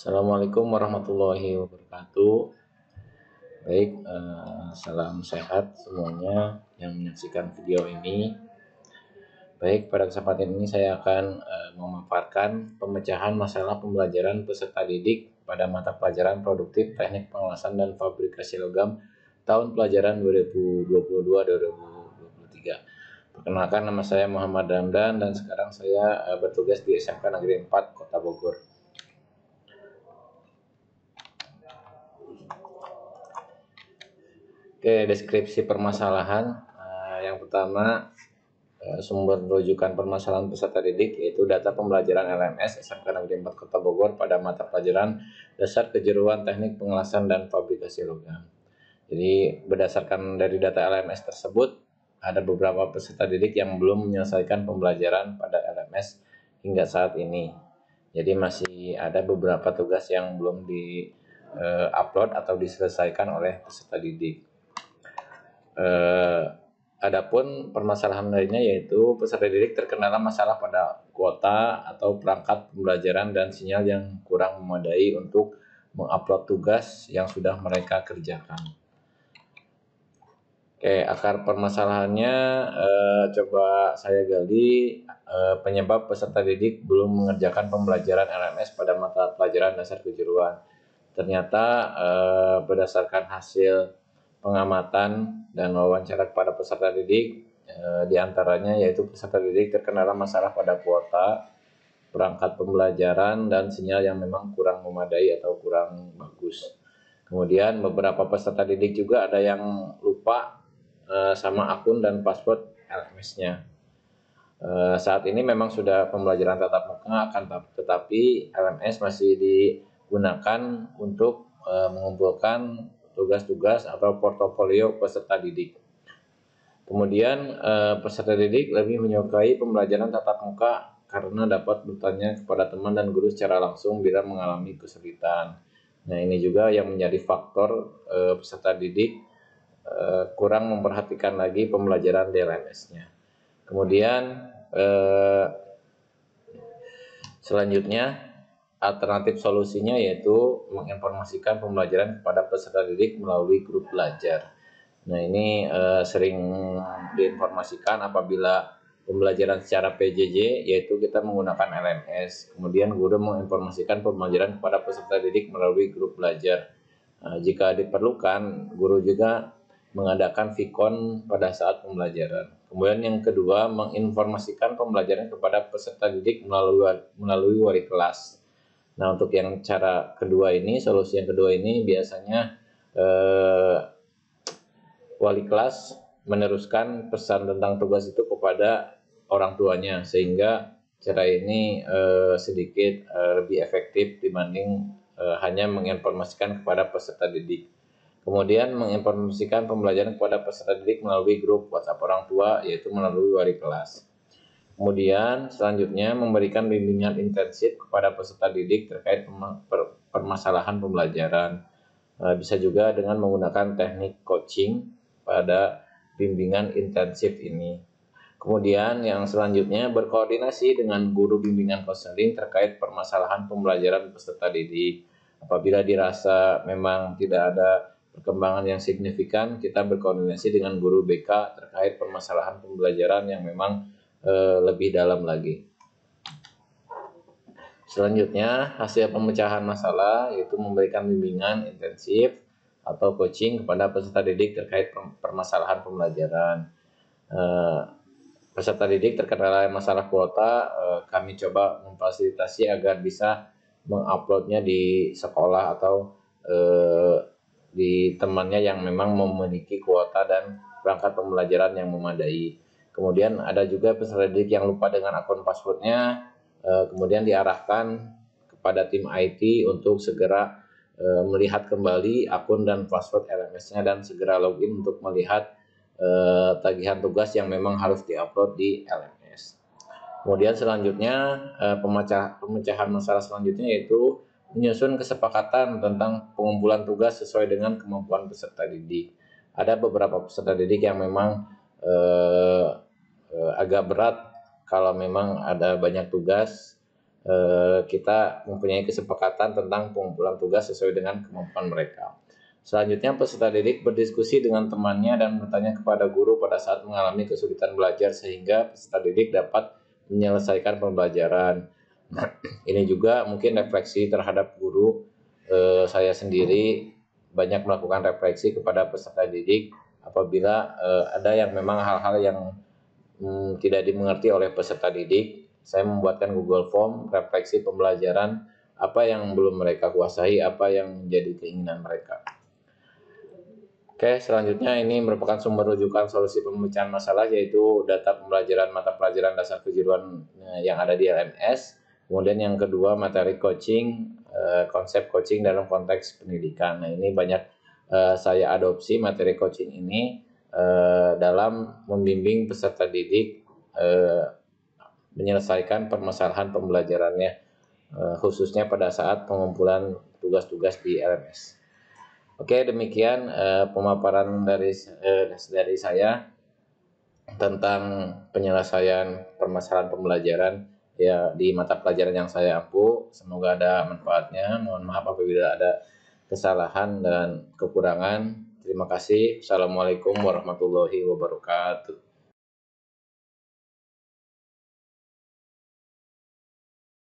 Assalamualaikum warahmatullahi wabarakatuh. Baik, eh, salam sehat semuanya yang menyaksikan video ini. Baik, pada kesempatan ini saya akan eh, memaparkan pemecahan masalah pembelajaran peserta didik pada mata pelajaran produktif teknik pengelasan dan fabrikasi logam tahun pelajaran 2022-2023. Perkenalkan nama saya Muhammad Ramdan dan sekarang saya eh, bertugas di SMK Negeri 4 Kota Bogor. Oke, deskripsi permasalahan. Uh, yang pertama, eh, sumber rujukan permasalahan peserta didik yaitu data pembelajaran LMS SMK Negeri 4 Kota Bogor pada mata pelajaran dasar kejuruan teknik pengelasan dan fabrikasi logam. Jadi, berdasarkan dari data LMS tersebut, ada beberapa peserta didik yang belum menyelesaikan pembelajaran pada LMS hingga saat ini. Jadi masih ada beberapa tugas yang belum di eh, upload atau diselesaikan oleh peserta didik. Eh, adapun permasalahan lainnya yaitu peserta didik terkenal masalah pada kuota atau perangkat pembelajaran dan sinyal yang kurang memadai untuk mengupload tugas yang sudah mereka kerjakan. Oke, akar permasalahannya eh, coba saya gali eh, penyebab peserta didik belum mengerjakan pembelajaran LMS pada mata pelajaran dasar kejuruan. Ternyata eh, berdasarkan hasil pengamatan dan wawancara kepada peserta didik e, eh, diantaranya yaitu peserta didik terkendala masalah pada kuota, perangkat pembelajaran dan sinyal yang memang kurang memadai atau kurang bagus. Kemudian beberapa peserta didik juga ada yang lupa eh, sama akun dan password LMS-nya. Eh, saat ini memang sudah pembelajaran tatap muka akan tetapi LMS masih digunakan untuk mengumpulkan tugas-tugas atau portofolio peserta didik. Kemudian eh, peserta didik lebih menyukai pembelajaran tatap muka karena dapat bertanya kepada teman dan guru secara langsung bila mengalami kesulitan. Nah ini juga yang menjadi faktor eh, peserta didik eh, kurang memperhatikan lagi pembelajaran DLMS-nya. Kemudian selanjutnya Alternatif solusinya yaitu menginformasikan pembelajaran kepada peserta didik melalui grup belajar. Nah, ini uh, sering diinformasikan apabila pembelajaran secara PJJ yaitu kita menggunakan LMS. Kemudian guru menginformasikan pembelajaran kepada peserta didik melalui grup belajar. Nah, jika diperlukan, guru juga mengadakan vikon pada saat pembelajaran. Kemudian yang kedua, menginformasikan pembelajaran kepada peserta didik melalui melalui wali kelas. Nah, untuk yang cara kedua ini, solusi yang kedua ini biasanya eh, wali kelas meneruskan pesan tentang tugas itu kepada orang tuanya sehingga cara ini eh, sedikit eh, lebih efektif dibanding eh, hanya menginformasikan kepada peserta didik. Kemudian menginformasikan pembelajaran kepada peserta didik melalui grup WhatsApp orang tua yaitu melalui wali kelas. Kemudian selanjutnya memberikan bimbingan intensif kepada peserta didik terkait permasalahan pembelajaran. E, bisa juga dengan menggunakan teknik coaching pada bimbingan intensif ini. Kemudian yang selanjutnya berkoordinasi dengan guru bimbingan konseling terkait permasalahan pembelajaran peserta didik. Apabila dirasa memang tidak ada perkembangan yang signifikan, kita berkoordinasi dengan guru BK terkait permasalahan pembelajaran yang memang Eh, lebih dalam lagi. Selanjutnya, hasil pemecahan masalah yaitu memberikan bimbingan intensif atau coaching kepada peserta didik terkait permasalahan pembelajaran. Eh, peserta didik terkendala masalah kuota, eh, kami coba memfasilitasi agar bisa menguploadnya di sekolah atau di temannya yang memang memiliki kuota dan perangkat pembelajaran yang memadai. Kemudian ada juga peserta didik yang lupa dengan akun passwordnya, eh, kemudian diarahkan kepada tim IT untuk segera eh, melihat kembali akun dan password LMS-nya dan segera login untuk melihat eh, tagihan tugas yang memang harus diupload di LMS. Kemudian selanjutnya pemecahan masalah selanjutnya yaitu menyusun kesepakatan tentang pengumpulan tugas sesuai dengan kemampuan peserta didik. Ada beberapa peserta didik yang memang Eh, eh, agak berat kalau memang ada banyak tugas eh, kita mempunyai kesepakatan tentang pengumpulan tugas sesuai dengan kemampuan mereka. Selanjutnya peserta didik berdiskusi dengan temannya dan bertanya kepada guru pada saat mengalami kesulitan belajar sehingga peserta didik dapat menyelesaikan pembelajaran. Nah, ini juga mungkin refleksi terhadap guru eh, saya sendiri banyak melakukan refleksi kepada peserta didik apabila uh, ada yang memang hal-hal yang um, tidak dimengerti oleh peserta didik, saya membuatkan Google Form refleksi pembelajaran apa yang belum mereka kuasai, apa yang menjadi keinginan mereka. Oke, selanjutnya ini merupakan sumber rujukan solusi pemecahan masalah yaitu data pembelajaran mata pelajaran dasar kejuruan eh, yang ada di LMS. Kemudian yang kedua materi coaching, eh, konsep coaching dalam konteks pendidikan. Nah, ini banyak uh, saya adopsi materi coaching ini uh, dalam membimbing peserta didik uh, menyelesaikan permasalahan pembelajarannya uh, khususnya pada saat pengumpulan tugas-tugas di LMS. Oke, demikian uh, pemaparan dari uh, dari saya tentang penyelesaian permasalahan pembelajaran ya di mata pelajaran yang saya ampu. Semoga ada manfaatnya. Mohon maaf apabila ada kesalahan dan kekurangan. Terima kasih. Assalamualaikum warahmatullahi wabarakatuh.